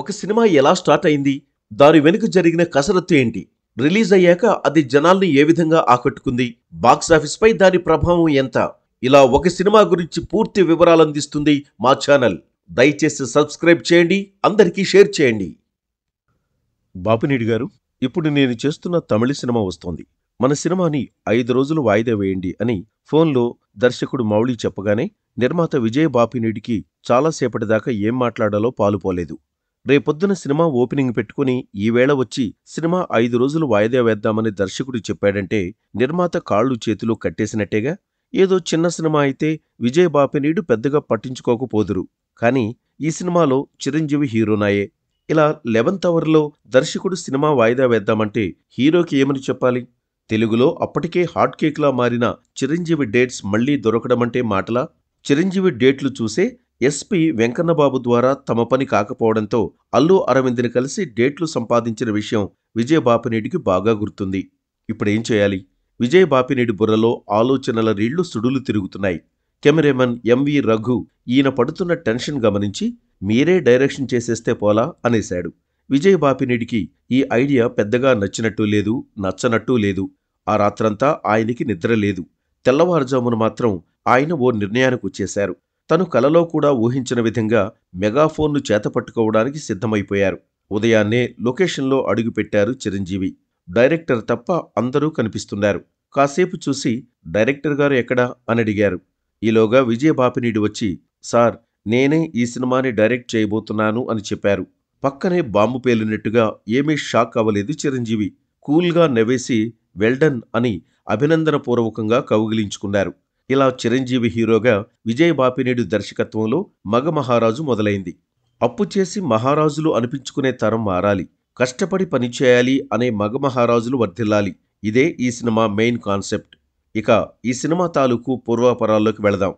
ఒక సినిమా ఎలా స్టార్ట్ అయింది దాని వెనుక జరిగిన కసరత్తు ఏంటి రిలీజ్ అయ్యాక అది జనాల్ని ఏ విధంగా ఆకట్టుకుంది బాక్సాఫీస్ పై దాని ప్రభావం ఎంత ఇలా ఒక సినిమా గురించి పూర్తి వివరాలు అందిస్తుంది మా ఛానల్ దయచేసి సబ్స్క్రైబ్ చేయండి అందరికీ షేర్ చేయండి బాపినీడి గారు ఇప్పుడు నేను చేస్తున్న తమిళ సినిమా వస్తోంది మన సినిమాని ఐదు రోజులు వాయిదా వేయండి అని ఫోన్లో దర్శకుడు మౌళి చెప్పగానే నిర్మాత విజయ్ బాపినీడికి చాలాసేపటిదాకా దాకా ఏం మాట్లాడాలో పాలుపోలేదు రేపొద్దున సినిమా ఓపెనింగ్ పెట్టుకుని ఈవేళ వచ్చి సినిమా ఐదు రోజులు వాయిదా వేద్దామని దర్శకుడు చెప్పాడంటే నిర్మాత కాళ్ళు చేతులు కట్టేసినట్టేగా ఏదో చిన్న సినిమా అయితే విజయ్ బాపినీడు పెద్దగా పట్టించుకోకపోదురు కానీ ఈ సినిమాలో చిరంజీవి హీరోనాయే ఇలా లెవెన్త్ అవర్లో దర్శకుడు సినిమా వాయిదా వేద్దామంటే హీరోకి ఏమని చెప్పాలి తెలుగులో అప్పటికే హాట్ కేక్లా మారిన చిరంజీవి డేట్స్ మళ్లీ దొరకడమంటే మాటలా చిరంజీవి డేట్లు చూసే ఎస్పీ వెంకన్నబాబు ద్వారా తమ పని కాకపోవడంతో అల్లు అరవింద్ని కలిసి డేట్లు సంపాదించిన విషయం విజయబాపినేడికి బాగా గుర్తుంది ఇప్పుడేం చేయాలి విజయబాపినేడి బుర్రలో ఆలోచనల రీళ్లు సుడులు తిరుగుతున్నాయి కెమెరామెన్ ఎంవి రఘు ఈయన పడుతున్న టెన్షన్ గమనించి మీరే డైరెక్షన్ చేసేస్తే పోలా అనేశాడు విజయబాపినేడికి ఈ ఐడియా పెద్దగా నచ్చినట్టు లేదు నచ్చనట్టు లేదు ఆ రాత్రంతా ఆయనకి నిద్ర లేదు తెల్లవారుజామున మాత్రం ఆయన ఓ నిర్ణయానికి వచ్చేశారు తను కలలో కూడా ఊహించిన విధంగా మెగాఫోన్ను చేతపట్టుకోవడానికి సిద్ధమైపోయారు ఉదయాన్నే లొకేషన్లో అడుగుపెట్టారు చిరంజీవి డైరెక్టర్ తప్ప అందరూ కనిపిస్తున్నారు కాసేపు చూసి డైరెక్టర్ గారు ఎక్కడా అని అడిగారు ఈలోగా విజయబాపినీడు వచ్చి సార్ నేనే ఈ సినిమాని డైరెక్ట్ చేయబోతున్నాను అని చెప్పారు పక్కనే బాంబు పేలినట్టుగా ఏమీ షాక్ అవ్వలేదు చిరంజీవి కూల్గా నవ్వేసి వెల్డన్ అని అభినందనపూర్వకంగా కౌగిలించుకున్నారు ఇలా చిరంజీవి హీరోగా విజయ్ బాపినేడు దర్శకత్వంలో మగ మహారాజు మొదలైంది అప్పు చేసి మహారాజులు అనిపించుకునే తరం మారాలి కష్టపడి పనిచేయాలి అనే మగ మహారాజులు వర్ధిల్లాలి ఇదే ఈ సినిమా మెయిన్ కాన్సెప్ట్ ఇక ఈ సినిమా తాలూకు పూర్వాపరాల్లోకి వెళదాం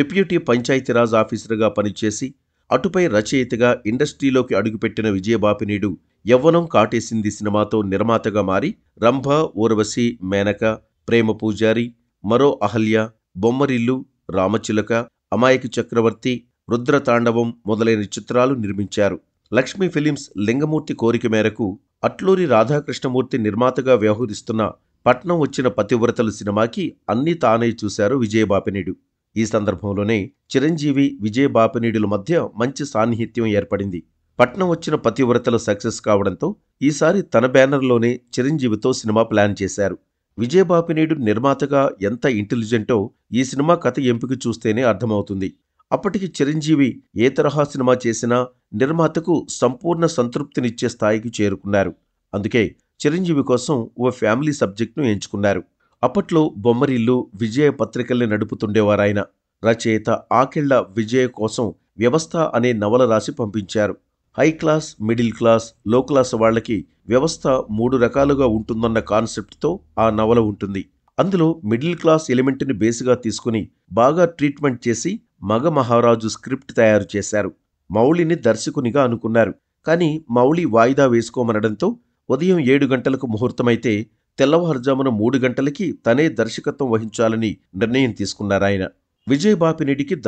డిప్యూటీ పంచాయతీరాజ్ ఆఫీసర్గా పనిచేసి అటుపై రచయితగా ఇండస్ట్రీలోకి అడుగుపెట్టిన విజయబాపినీడు యవ్వనం కాటేసింది సినిమాతో నిర్మాతగా మారి రంభ ఊర్వశి మేనక ప్రేమ పూజారి మరో అహల్య బొమ్మరిల్లు రామచిలక అమాయక చక్రవర్తి రుద్రతాండవం మొదలైన చిత్రాలు నిర్మించారు లక్ష్మీ ఫిలిమ్స్ లింగమూర్తి కోరిక మేరకు అట్లూరి రాధాకృష్ణమూర్తి నిర్మాతగా వ్యవహరిస్తున్న పట్నం వచ్చిన పతివ్రతలు సినిమాకి అన్ని తానే చూశారు విజయబాపినీడు ఈ సందర్భంలోనే చిరంజీవి విజయబాపినీడుల మధ్య మంచి సాన్నిహిత్యం ఏర్పడింది పట్నం వచ్చిన పతివ్రతలు సక్సెస్ కావడంతో ఈసారి తన బ్యానర్లోనే చిరంజీవితో సినిమా ప్లాన్ చేశారు విజయబాబు నిర్మాతగా ఎంత ఇంటెలిజెంటో ఈ సినిమా కథ ఎంపిక చూస్తేనే అర్థమవుతుంది అప్పటికి చిరంజీవి ఏ తరహా సినిమా చేసినా నిర్మాతకు సంపూర్ణ సంతృప్తినిచ్చే స్థాయికి చేరుకున్నారు అందుకే చిరంజీవి కోసం ఓ ఫ్యామిలీ సబ్జెక్ట్ను ఎంచుకున్నారు అప్పట్లో బొమ్మరిల్లు విజయ పత్రికల్ని నడుపుతుండేవారాయన రచయిత ఆకెళ్ల విజయ కోసం వ్యవస్థ అనే నవల రాసి పంపించారు high class middle class low class వాళ్లకి వ్యవస్థ మూడు రకాలుగా ఉంటుందన్న కాన్సెప్ట్తో ఆ నవల ఉంటుంది అందులో మిడిల్ క్లాస్ ఎలిమెంట్ని బేస్గా తీసుకుని బాగా ట్రీట్మెంట్ చేసి మగ మహారాజు స్క్రిప్ట్ తయారు చేశారు మౌళిని దర్శకునిగా అనుకున్నారు కానీ మౌళి వాయిదా వేసుకోమనడంతో ఉదయం ఏడు గంటలకు ముహూర్తమైతే తెల్లవారుజామున మూడు గంటలకి తనే దర్శకత్వం వహించాలని నిర్ణయం తీసుకున్నారాయన విజయ్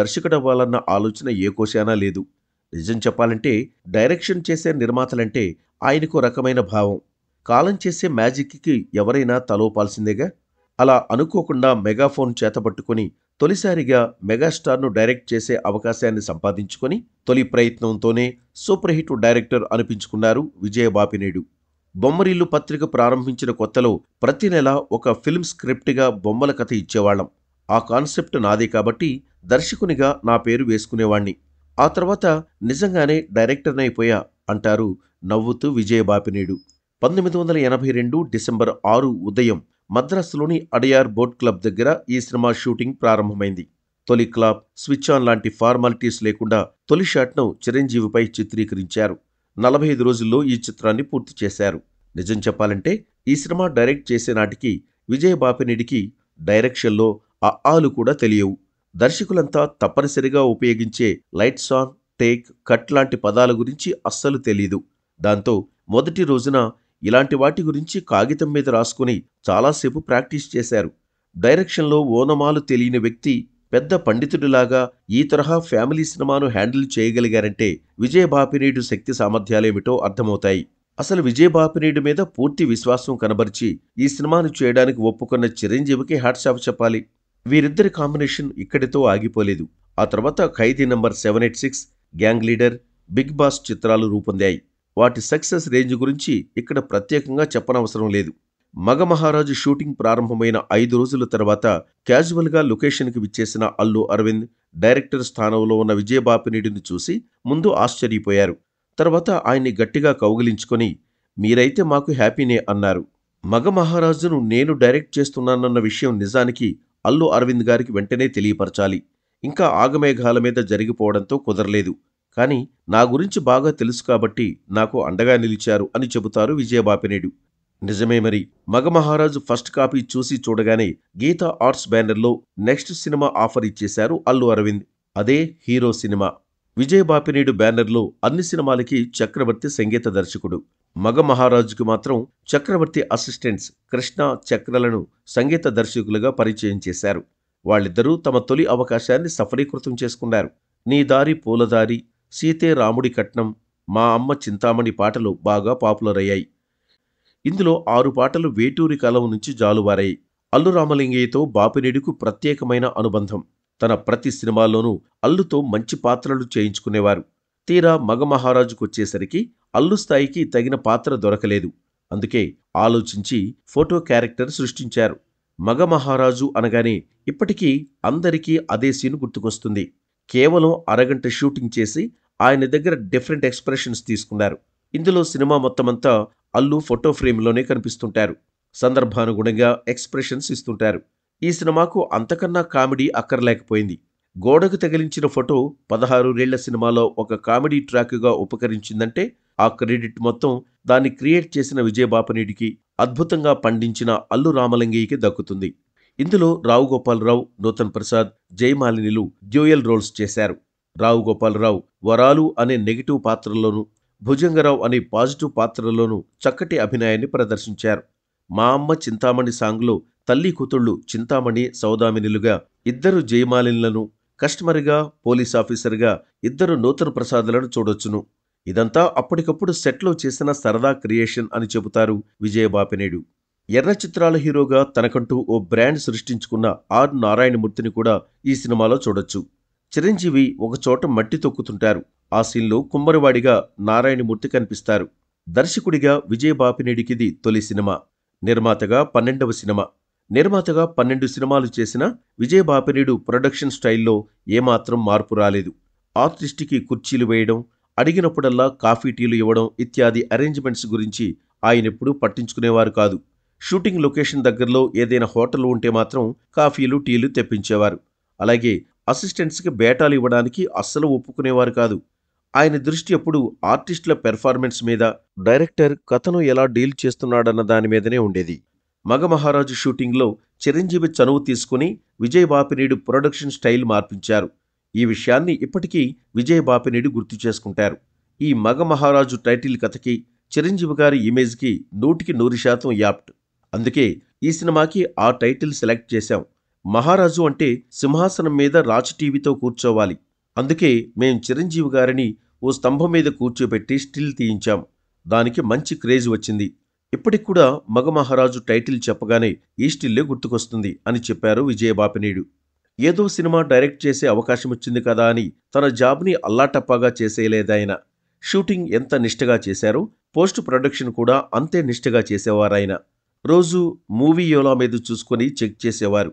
దర్శకుడవ్వాలన్న ఆలోచన ఏ కోశానా లేదు నిజం చెప్పాలంటే డైరెక్షన్ చేసే నిర్మాతలంటే ఆయనకు రకమైన భావం కాలం చేసే మ్యాజిక్కి ఎవరైనా తలోపాల్సిందేగా అలా అనుకోకుండా మెగాఫోన్ చేతపట్టుకుని తొలిసారిగా మెగాస్టార్ను డైరెక్ట్ చేసే అవకాశాన్ని సంపాదించుకొని తొలి ప్రయత్నంతోనే సూపర్ హిట్ డైరెక్టర్ అనిపించుకున్నారు విజయబాపినేడు బొమ్మరిల్లు పత్రిక ప్రారంభించిన కొత్తలో ప్రతి నెల ఒక ఫిల్మ్ స్క్రిప్ట్గా బొమ్మల కథ ఇచ్చేవాళ్ళం ఆ కాన్సెప్ట్ నాదే కాబట్టి దర్శకునిగా నా పేరు వేసుకునేవాణ్ణి ఆ తర్వాత నిజంగానే డైరెక్టర్ అయిపోయా అంటారు నవ్వుతూ విజయబాపినేడు పంతొమ్మిది వందల ఎనభై రెండు డిసెంబర్ ఆరు ఉదయం మద్రాసులోని అడయార్ బోట్ క్లబ్ దగ్గర ఈ సినిమా షూటింగ్ ప్రారంభమైంది తొలి క్లాబ్ స్విచ్ ఆన్ లాంటి ఫార్మాలిటీస్ లేకుండా తొలి షాట్ను చిరంజీవిపై చిత్రీకరించారు నలభై ఐదు రోజుల్లో ఈ చిత్రాన్ని పూర్తి చేశారు నిజం చెప్పాలంటే ఈ సినిమా డైరెక్ట్ చేసే నాటికి విజయ డైరెక్షన్లో ఆ ఆలు కూడా తెలియవు దర్శకులంతా తప్పనిసరిగా ఉపయోగించే లైట్స్ ఆన్ టేక్ కట్ లాంటి పదాల గురించి అస్సలు తెలీదు దాంతో మొదటి రోజున ఇలాంటి వాటి గురించి కాగితం మీద రాసుకుని చాలాసేపు ప్రాక్టీస్ చేశారు డైరెక్షన్లో ఓనమాలు తెలియని వ్యక్తి పెద్ద పండితుడిలాగా ఈ తరహా ఫ్యామిలీ సినిమాను హ్యాండిల్ చేయగలిగారంటే విజయబాపినీడు బాపినీడు శక్తి సామర్థ్యాలేమిటో అర్థమవుతాయి అసలు విజయబాపినీడు బాపినీడు మీద పూర్తి విశ్వాసం కనబరిచి ఈ సినిమాను చేయడానికి ఒప్పుకున్న చిరంజీవికి హ్యాట్సాప్ చెప్పాలి వీరిద్దరి కాంబినేషన్ ఇక్కడితో ఆగిపోలేదు ఆ తర్వాత Khaidi number seven eight six gang leader big boss చిత్రాలు రూపొందాయి వాటి సక్సెస్ రేంజ్ గురించి ఇక్కడ ప్రత్యేకంగా చెప్పనవసరం లేదు మగ మహారాజు షూటింగ్ ప్రారంభమైన ఐదు రోజుల తర్వాత క్యాజువల్గా లొకేషన్కి విచ్చేసిన అల్లు అరవింద్ డైరెక్టర్ స్థానంలో ఉన్న విజయబాపినీడిని చూసి ముందు ఆశ్చర్యపోయారు తర్వాత ఆయన్ని గట్టిగా కౌగిలించుకొని మీరైతే మాకు హ్యాపీనే అన్నారు మగ మహారాజును నేను డైరెక్ట్ చేస్తున్నానన్న విషయం నిజానికి అల్లు అరవింద్ గారికి వెంటనే తెలియపరచాలి ఇంకా ఆగమేఘాల మీద జరిగిపోవడంతో కుదరలేదు కాని నా గురించి బాగా తెలుసు కాబట్టి నాకు అండగా నిలిచారు అని చెబుతారు విజయబాపినేడు నిజమే మరి మగమహారాజు ఫస్ట్ కాపీ చూసి చూడగానే గీతా ఆర్ట్స్ బ్యానర్లో నెక్స్ట్ సినిమా ఆఫర్ ఇచ్చేశారు అల్లు అరవింద్ అదే హీరో సినిమా విజయబాపినేడు బ్యానర్లో అన్ని సినిమాలకి చక్రవర్తి సంగీత దర్శకుడు మగ మహారాజుకు మాత్రం చక్రవర్తి అసిస్టెంట్స్ కృష్ణ చక్రలను సంగీత దర్శకులుగా పరిచయం చేశారు వాళ్ళిద్దరూ తమ తొలి అవకాశాన్ని సఫలీకృతం చేసుకున్నారు నీ దారి పూలదారి సీతే రాముడి కట్నం మా అమ్మ చింతామణి పాటలు బాగా పాపులర్ అయ్యాయి ఇందులో ఆరు పాటలు వేటూరి కాలం నుంచి జాలువారాయి అల్లు రామలింగయ్యతో బాపినేడుకు ప్రత్యేకమైన అనుబంధం తన ప్రతి సినిమాల్లోనూ అల్లుతో మంచి పాత్రలు చేయించుకునేవారు తీరా మగ మహారాజుకు వచ్చేసరికి అల్లు స్థాయికి తగిన పాత్ర దొరకలేదు అందుకే ఆలోచించి ఫోటో క్యారెక్టర్ సృష్టించారు మగ మహారాజు అనగానే ఇప్పటికీ అందరికీ అదే సీన్ గుర్తుకొస్తుంది కేవలం అరగంట షూటింగ్ చేసి ఆయన దగ్గర డిఫరెంట్ ఎక్స్ప్రెషన్స్ తీసుకున్నారు ఇందులో సినిమా మొత్తమంతా అల్లు ఫోటో ఫ్రేమ్లోనే కనిపిస్తుంటారు సందర్భానుగుణంగా ఎక్స్ప్రెషన్స్ ఇస్తుంటారు ఈ సినిమాకు అంతకన్నా కామెడీ అక్కర్లేకపోయింది గోడకు తగిలించిన ఫోటో పదహారు రేళ్ల సినిమాలో ఒక కామెడీ ట్రాక్గా ఉపకరించిందంటే ఆ క్రెడిట్ మొత్తం దాన్ని క్రియేట్ చేసిన విజయబాపనేడికి అద్భుతంగా పండించిన అల్లు రామలింగయ్యకి దక్కుతుంది ఇందులో రావు గోపాలరావు నూతన్ ప్రసాద్ జయమాలినిలు డ్యూయల్ రోల్స్ చేశారు రావు గోపాలరావు వరాలు అనే నెగిటివ్ పాత్రలోనూ భుజంగరావు అనే పాజిటివ్ పాత్రలోనూ చక్కటి అభినయాన్ని ప్రదర్శించారు మా అమ్మ చింతామణి సాంగ్లో తల్లి కూతుళ్ళు చింతామణి సౌదామినిలుగా ఇద్దరు జయమాలిన్లను కస్టమర్గా పోలీస్ ఆఫీసర్గా ఇద్దరు నూతన ప్రసాదులను చూడొచ్చును ఇదంతా అప్పటికప్పుడు సెట్లో చేసిన సరదా క్రియేషన్ అని చెబుతారు విజయబాపినేడు ఎర్ర చిత్రాల హీరోగా తనకంటూ ఓ బ్రాండ్ సృష్టించుకున్న ఆర్ నారాయణమూర్తిని కూడా ఈ సినిమాలో చూడొచ్చు చిరంజీవి ఒకచోట మట్టి తొక్కుతుంటారు ఆ సీన్లో కుమ్మరివాడిగా నారాయణమూర్తి కనిపిస్తారు దర్శకుడిగా విజయబాపినేడికిది తొలి సినిమా నిర్మాతగా పన్నెండవ సినిమా నిర్మాతగా పన్నెండు సినిమాలు చేసిన విజయ్ బాపినీడు ప్రొడక్షన్ స్టైల్లో ఏమాత్రం మార్పు రాలేదు ఆర్టిస్ట్కి కుర్చీలు వేయడం అడిగినప్పుడల్లా కాఫీ టీలు ఇవ్వడం ఇత్యాది అరేంజ్మెంట్స్ గురించి ఆయన ఎప్పుడూ పట్టించుకునేవారు కాదు షూటింగ్ లొకేషన్ దగ్గరలో ఏదైనా హోటల్ ఉంటే మాత్రం కాఫీలు టీలు తెప్పించేవారు అలాగే అసిస్టెంట్స్కి బేటాలు ఇవ్వడానికి అస్సలు ఒప్పుకునేవారు కాదు ఆయన దృష్టి ఎప్పుడు ఆర్టిస్టుల పెర్ఫార్మెన్స్ మీద డైరెక్టర్ కథను ఎలా డీల్ చేస్తున్నాడన్న దాని మీదనే ఉండేది మగమహారాజు షూటింగ్లో చిరంజీవి చనువు తీసుకుని విజయ్ ప్రొడక్షన్ స్టైల్ మార్పించారు ఈ విషయాన్ని ఇప్పటికీ విజయ్ గుర్తు చేసుకుంటారు ఈ మగమహారాజు టైటిల్ కథకి చిరంజీవి గారి ఇమేజ్కి నూటికి నూరు శాతం యాప్ట్ అందుకే ఈ సినిమాకి ఆ టైటిల్ సెలెక్ట్ చేశాం మహారాజు అంటే సింహాసనం మీద రాజ్ టీవీతో కూర్చోవాలి అందుకే మేం చిరంజీవి గారిని ఓ స్తంభం మీద కూర్చోబెట్టి స్టిల్ తీయించాం దానికి మంచి క్రేజ్ వచ్చింది ఇప్పటికి కూడా మగమహారాజు టైటిల్ చెప్పగానే ఈస్టిల్లే గుర్తుకొస్తుంది అని చెప్పారు విజయబాపినీడు ఏదో సినిమా డైరెక్ట్ చేసే అవకాశం వచ్చింది కదా అని తన జాబ్ని అల్లాటప్పాగా చేసేయలేదాయన షూటింగ్ ఎంత నిష్ఠగా చేశారో పోస్ట్ ప్రొడక్షన్ కూడా అంతే నిష్ఠగా చేసేవారాయన రోజు మూవీ యోలా మీద చూసుకొని చెక్ చేసేవారు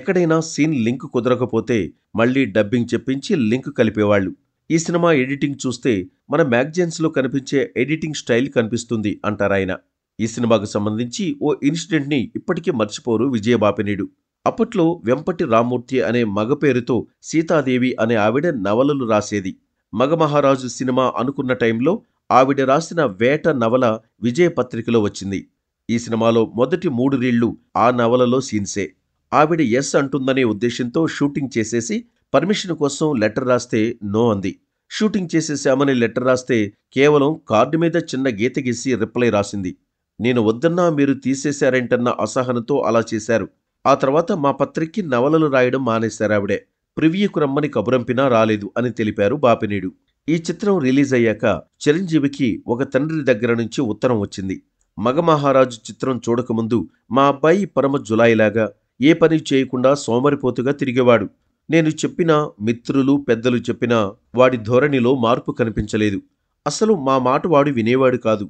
ఎక్కడైనా సీన్ లింక్ కుదరకపోతే మళ్ళీ డబ్బింగ్ చెప్పించి లింక్ కలిపేవాళ్ళు ఈ సినిమా ఎడిటింగ్ చూస్తే మన మ్యాగజైన్స్లో కనిపించే ఎడిటింగ్ స్టైల్ కనిపిస్తుంది అంటారాయన ఈ సినిమాకు సంబంధించి ఓ ఇన్సిడెంట్ని ఇప్పటికీ మర్చిపోరు విజయబాపినేడు అప్పట్లో వెంపటి రామూర్తి అనే మగ పేరుతో సీతాదేవి అనే ఆవిడ నవలలు రాసేది మగమహారాజు సినిమా అనుకున్న టైంలో ఆవిడ రాసిన వేట నవల విజయ పత్రికలో వచ్చింది ఈ సినిమాలో మొదటి మూడు రీళ్లు ఆ నవలలో సీన్సే ఆవిడ ఎస్ అంటుందనే ఉద్దేశంతో షూటింగ్ చేసేసి పర్మిషన్ కోసం లెటర్ రాస్తే నో అంది షూటింగ్ చేసేసామని లెటర్ రాస్తే కేవలం కార్డు మీద చిన్న గీత గీసి రిప్లై రాసింది నేను వద్దన్నా మీరు తీసేశారేంటన్న అసహనంతో అలా చేశారు ఆ తర్వాత మా పత్రికకి నవలలు రాయడం మానేశారు ఆవిడే ప్రివ్యూకు రమ్మని కబురంపినా రాలేదు అని తెలిపారు బాపినీడు ఈ చిత్రం రిలీజ్ అయ్యాక చిరంజీవికి ఒక తండ్రి దగ్గర నుంచి ఉత్తరం వచ్చింది మగమహారాజు చిత్రం చూడకముందు మా అబ్బాయి పరమ జులాయిలాగా ఏ పని చేయకుండా సోమరిపోతుగా తిరిగేవాడు నేను చెప్పినా మిత్రులు పెద్దలు చెప్పినా వాడి ధోరణిలో మార్పు కనిపించలేదు అసలు మా మాట వాడు వినేవాడు కాదు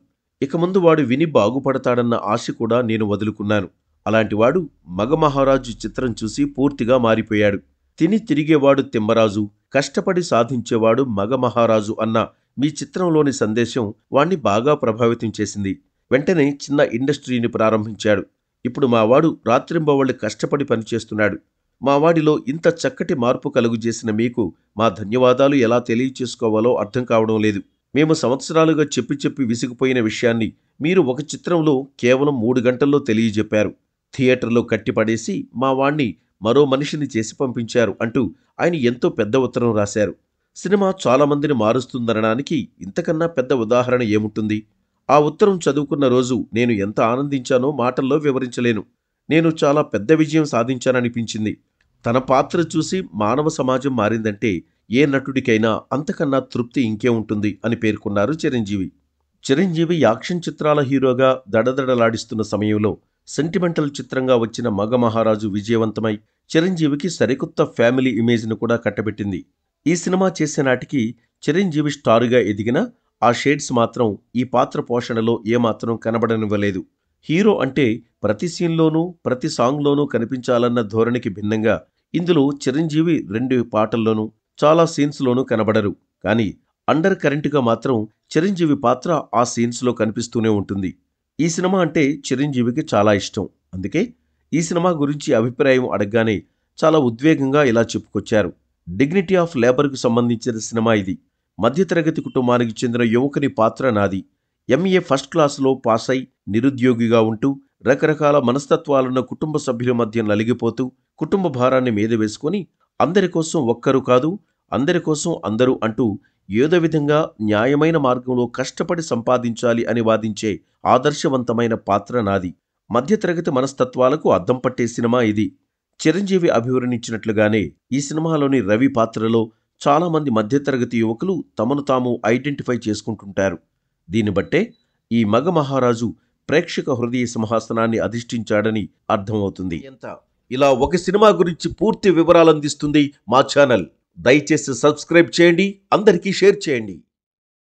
ఇక ముందు వాడు విని బాగుపడతాడన్న ఆశ కూడా నేను వదులుకున్నాను అలాంటివాడు మగమహారాజు చిత్రం చూసి పూర్తిగా మారిపోయాడు తిని తిరిగేవాడు తిమ్మరాజు కష్టపడి సాధించేవాడు మగమహారాజు అన్న మీ చిత్రంలోని సందేశం వాణ్ణి బాగా ప్రభావితం చేసింది వెంటనే చిన్న ఇండస్ట్రీని ప్రారంభించాడు ఇప్పుడు మావాడు రాత్రింబవళ్ళు కష్టపడి పనిచేస్తున్నాడు మావాడిలో ఇంత చక్కటి మార్పు కలుగు చేసిన మీకు మా ధన్యవాదాలు ఎలా తెలియచేసుకోవాలో అర్థం కావడం లేదు మేము సంవత్సరాలుగా చెప్పి చెప్పి విసిగిపోయిన విషయాన్ని మీరు ఒక చిత్రంలో కేవలం మూడు గంటల్లో తెలియజెప్పారు థియేటర్లో కట్టిపడేసి మా వాణ్ణి మరో మనిషిని చేసి పంపించారు అంటూ ఆయన ఎంతో పెద్ద ఉత్తరం రాశారు సినిమా చాలామందిని మారుస్తుందనడానికి ఇంతకన్నా పెద్ద ఉదాహరణ ఏముంటుంది ఆ ఉత్తరం చదువుకున్న రోజు నేను ఎంత ఆనందించానో మాటల్లో వివరించలేను నేను చాలా పెద్ద విజయం సాధించాననిపించింది తన పాత్ర చూసి మానవ సమాజం మారిందంటే ఏ నటుడికైనా అంతకన్నా తృప్తి ఇంకే ఉంటుంది అని పేర్కొన్నారు చిరంజీవి చిరంజీవి యాక్షన్ చిత్రాల హీరోగా దడదడలాడిస్తున్న సమయంలో సెంటిమెంటల్ చిత్రంగా వచ్చిన మగ మహారాజు విజయవంతమై చిరంజీవికి సరికొత్త ఫ్యామిలీ ఇమేజ్ను కూడా కట్టబెట్టింది ఈ సినిమా చేసే నాటికి చిరంజీవి స్టారుగా ఎదిగిన ఆ షేడ్స్ మాత్రం ఈ పాత్ర పోషణలో ఏమాత్రం కనబడనివ్వలేదు హీరో అంటే ప్రతి సీన్లోనూ ప్రతి సాంగ్లోనూ కనిపించాలన్న ధోరణికి భిన్నంగా ఇందులో చిరంజీవి రెండు పాటల్లోనూ చాలా సీన్స్లోనూ కనబడరు కానీ అండర్ కరెంట్గా మాత్రం చిరంజీవి పాత్ర ఆ సీన్స్లో కనిపిస్తూనే ఉంటుంది ఈ సినిమా అంటే చిరంజీవికి చాలా ఇష్టం అందుకే ఈ సినిమా గురించి అభిప్రాయం అడగగానే చాలా ఉద్వేగంగా ఇలా చెప్పుకొచ్చారు డిగ్నిటీ ఆఫ్ లేబర్కు సంబంధించిన సినిమా ఇది మధ్యతరగతి కుటుంబానికి చెందిన యువకుని పాత్ర నాది ఎంఏ ఫస్ట్ క్లాస్లో పాస్ అయి నిరుద్యోగిగా ఉంటూ రకరకాల మనస్తత్వాలున్న కుటుంబ సభ్యుల మధ్య నలిగిపోతూ కుటుంబ భారాన్ని మీద వేసుకొని అందరి కోసం ఒక్కరు కాదు అందరి కోసం అందరూ అంటూ ఏదో విధంగా న్యాయమైన మార్గంలో కష్టపడి సంపాదించాలి అని వాదించే ఆదర్శవంతమైన పాత్ర నాది మధ్యతరగతి మనస్తత్వాలకు అద్దం పట్టే సినిమా ఇది చిరంజీవి అభివర్ణించినట్లుగానే ఈ సినిమాలోని రవి పాత్రలో చాలామంది మధ్యతరగతి యువకులు తమను తాము ఐడెంటిఫై చేసుకుంటుంటారు దీన్ని బట్టే ఈ మగ మహారాజు ప్రేక్షక హృదయ సింహాసనాన్ని అధిష్ఠించాడని అర్థమవుతుంది ఎంత ఇలా ఒక సినిమా గురించి పూర్తి వివరాలు అందిస్తుంది మా ఛానల్ దయచేసి సబ్స్క్రైబ్ చేయండి అందరికీ షేర్ చేయండి